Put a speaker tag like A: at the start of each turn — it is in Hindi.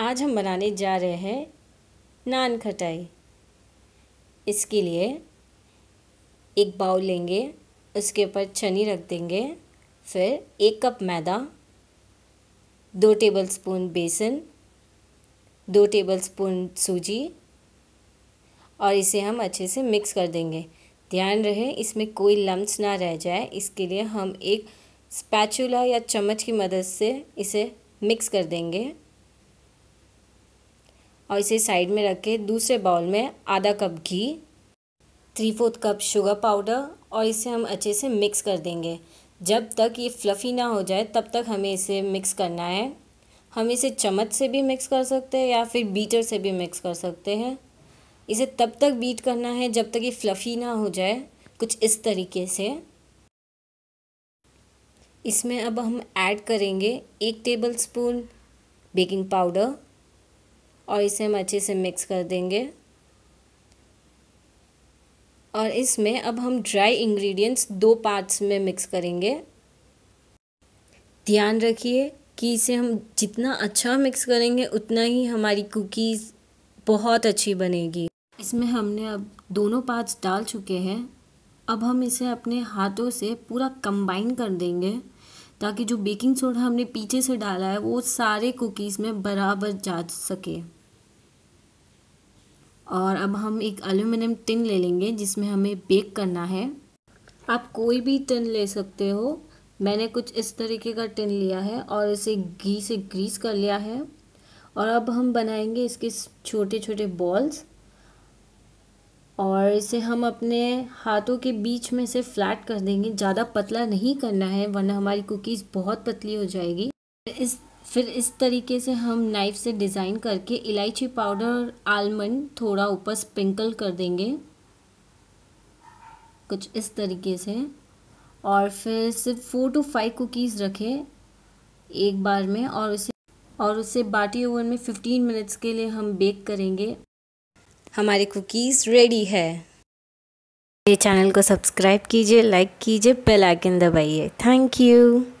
A: आज हम बनाने जा रहे हैं नान खटाई इसके लिए एक बाउल लेंगे उसके ऊपर चनी रख देंगे फिर एक कप मैदा दो टेबल स्पून बेसन दो टेबल स्पून सूजी और इसे हम अच्छे से मिक्स कर देंगे ध्यान रहे इसमें कोई लम्स ना रह जाए इसके लिए हम एक स्पैचुला या चम्मच की मदद से इसे मिक्स कर देंगे और इसे साइड में रख के दूसरे बाउल में आधा कप घी three fourth cup sugar powder और इसे हम अच्छे से मिक्स कर देंगे जब तक ये फ्लफ़ी ना हो जाए तब तक हमें इसे मिक्स करना है हम इसे चम्मच से भी मिक्स कर सकते हैं या फिर बीटर से भी मिक्स कर सकते हैं इसे तब तक बीट करना है जब तक ये फ्लफ़ी ना हो जाए कुछ इस तरीके से इसमें अब हम ऐड करेंगे एक टेबल स्पून बेकिंग पाउडर और इसे हम अच्छे से मिक्स कर देंगे और इसमें अब हम ड्राई इंग्रेडिएंट्स दो पार्ट्स में मिक्स करेंगे ध्यान रखिए कि इसे हम जितना अच्छा मिक्स करेंगे उतना ही हमारी कुकीज़ बहुत अच्छी बनेगी इसमें हमने अब दोनों पार्ट्स डाल चुके हैं अब हम इसे अपने हाथों से पूरा कंबाइन कर देंगे ताकि जो बेकिंग सोडा हमने पीछे से डाला है वो सारे कुकीज़ में बराबर जा सके और अब हम एक एल्यूमिनियम टिन ले लेंगे जिसमें हमें बेक करना है आप कोई भी टिन ले सकते हो मैंने कुछ इस तरीके का टिन लिया है और इसे घी से ग्रीस कर लिया है और अब हम बनाएंगे इसके छोटे छोटे बॉल्स और इसे हम अपने हाथों के बीच में से फ्लैट कर देंगे ज़्यादा पतला नहीं करना है वरना हमारी कुकीज़ बहुत पतली हो जाएगी इस फिर इस तरीके से हम नाइफ से डिज़ाइन करके इलायची पाउडर और आलमंड थोड़ा ऊपर स्प्रिंकल कर देंगे कुछ इस तरीके से और फिर सिर्फ फोर टू फाइव कुकीज़ रखें एक बार में और उसे और उसे बाटी ओवन में फिफ्टीन मिनट्स के लिए हम बेक करेंगे हमारे कुकीज़ रेडी है मेरे चैनल को सब्सक्राइब कीजिए लाइक कीजिए बेल आइकन दबाइए थैंक यू